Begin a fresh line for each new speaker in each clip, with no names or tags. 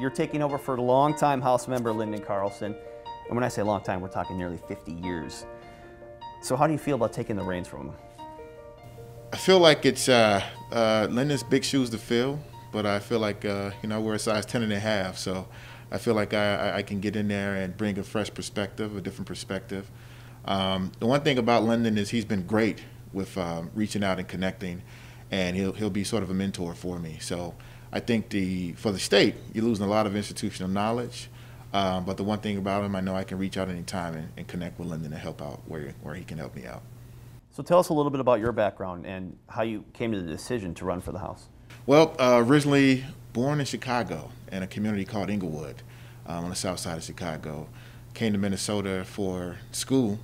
You're taking over for longtime House member Lyndon Carlson. And when I say long time, we're talking nearly 50 years. So how do you feel about taking the reins from him? I feel like it's uh, uh, Lyndon's big
shoes to fill, but I feel like, uh, you know, we're a size 10 and a half, so I feel like I, I can get in there and bring a fresh perspective, a different perspective. Um, the one thing about Lyndon is he's been great with um, reaching out and connecting and he'll he'll be sort of a mentor for me. So I think the for the state, you're losing a lot of institutional knowledge. Um, but the one thing about him, I know I can reach out anytime and, and connect with Lyndon to help out where where he can help me
out. So tell us a little bit about your background and how you came to the decision to run for the House.
Well, uh, originally born in Chicago in a community called Inglewood um, on the south side of Chicago. Came to Minnesota for school,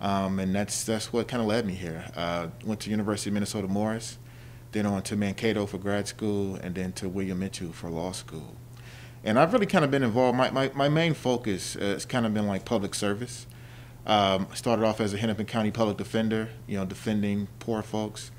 um, and that's that's what kind of led me here. Uh, went to University of Minnesota Morris, then on to Mankato for grad school, and then to William Mitchell for law school. And I've really kind of been involved. My, my, my main focus uh, has kind of been like public service. Um, started off as a Hennepin County public defender, you know, defending poor folks.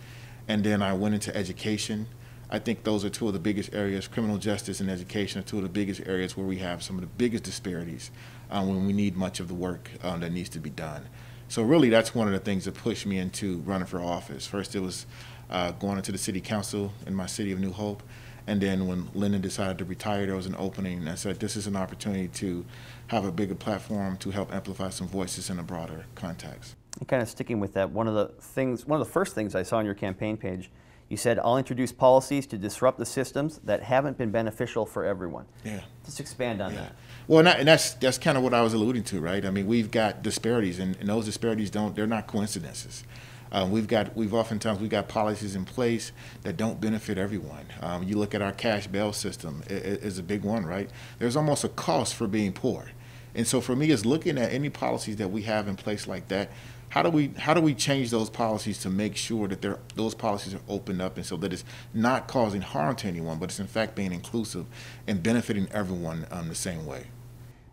And then I went into education. I think those are two of the biggest areas. Criminal justice and education are two of the biggest areas where we have some of the biggest disparities um, when we need much of the work um, that needs to be done. So really, that's one of the things that pushed me into running for office. First, it was uh, going into the city council in my city of New Hope. And then when Lyndon decided to retire, there was an opening. And I said, this is an opportunity to have a bigger platform to help amplify some voices in a broader context.
And kind of sticking with that, one of the things, one of the first things I saw on your campaign page, you said, I'll introduce policies to disrupt the systems that haven't been beneficial for everyone. Yeah. Just expand on yeah. that. Well,
and, and, that's that's kind of what I was alluding to, right? I mean, we've got disparities, and, and those disparities don't, they're not coincidences. Um, we've got we've oftentimes we've got policies in place that don't benefit everyone. Um, you look at our cash bail system it, it, is a big one, right? There's almost a cost for being poor, and so for me, it's looking at any policies that we have in place like that. How do we how do we change those policies to make sure that they those policies are opened up and so that it's not causing harm to anyone, but it's in fact being inclusive and benefiting everyone um, the same way.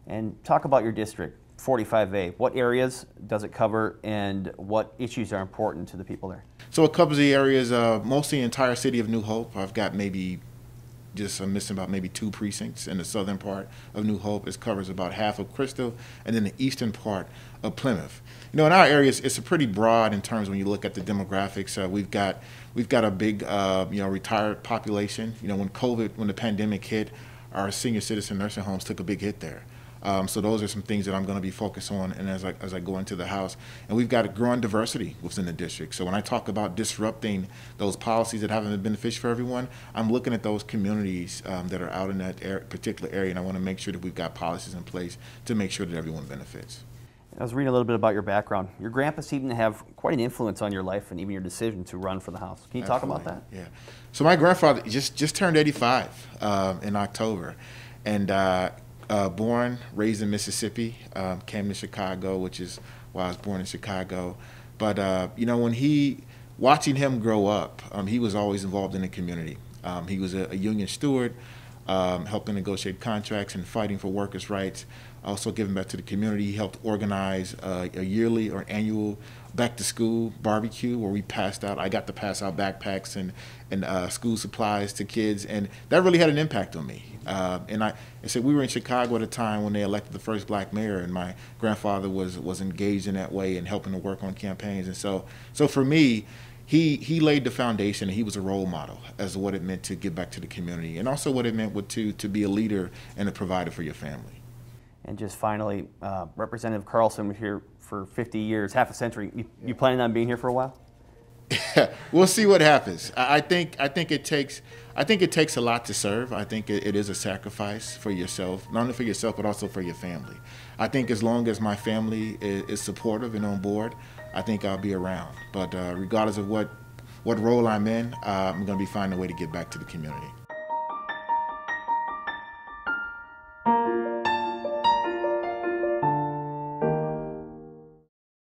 And talk about your district 45A? What areas does it cover and what issues are important to the people there?
So it covers the areas, uh, mostly the entire city of New Hope. I've got maybe just I'm missing about maybe two precincts in the southern part of New Hope. It covers about half of Crystal and then the eastern part of Plymouth. You know, in our areas, it's a pretty broad in terms when you look at the demographics. Uh, we've got we've got a big uh, you know retired population. You know, when COVID, when the pandemic hit, our senior citizen nursing homes took a big hit there. Um, so those are some things that I'm going to be focused on, and as I as I go into the house, and we've got a growing diversity within the district. So when I talk about disrupting those policies that haven't been beneficial for everyone, I'm looking at those communities um, that are out in that er particular area, and I want to make sure that we've got policies
in place to make sure that everyone benefits. I was reading a little bit about your background. Your grandpa seemed to have quite an influence on your life and even your decision to run for the House. Can you Absolutely. talk about that? Yeah.
So my grandfather just just turned 85 um, in October, and uh, uh, born, raised in Mississippi, um, came to Chicago, which is why I was born in Chicago. But uh, you know, when he watching him grow up, um, he was always involved in the community. Um, he was a, a union steward, um, helping negotiate contracts and fighting for workers' rights. Also giving back to the community, he helped organize uh, a yearly or annual back to school barbecue where we passed out. I got to pass out backpacks and and uh, school supplies to kids, and that really had an impact on me. Uh, and I, I said we were in Chicago at a time when they elected the first black mayor, and my grandfather was was engaged in that way and helping to work on campaigns. And so, so for me, he he laid the foundation and he was a role model as to what it
meant to give back to the community and also what it meant with, to to be a leader and a provider for your family. And just finally, uh, Representative Carlson was here for 50 years, half a century. You, yeah. you planning on being here for a while? we'll see what happens. I, think I think it takes
I think it takes a lot to serve. I think it, it is a sacrifice for yourself, not only for yourself but also for your family. I think as long as my family is, is supportive and on board, I think I'll be around. But uh, regardless of what what role I'm in, uh, I'm going to be finding a way to get back to the community.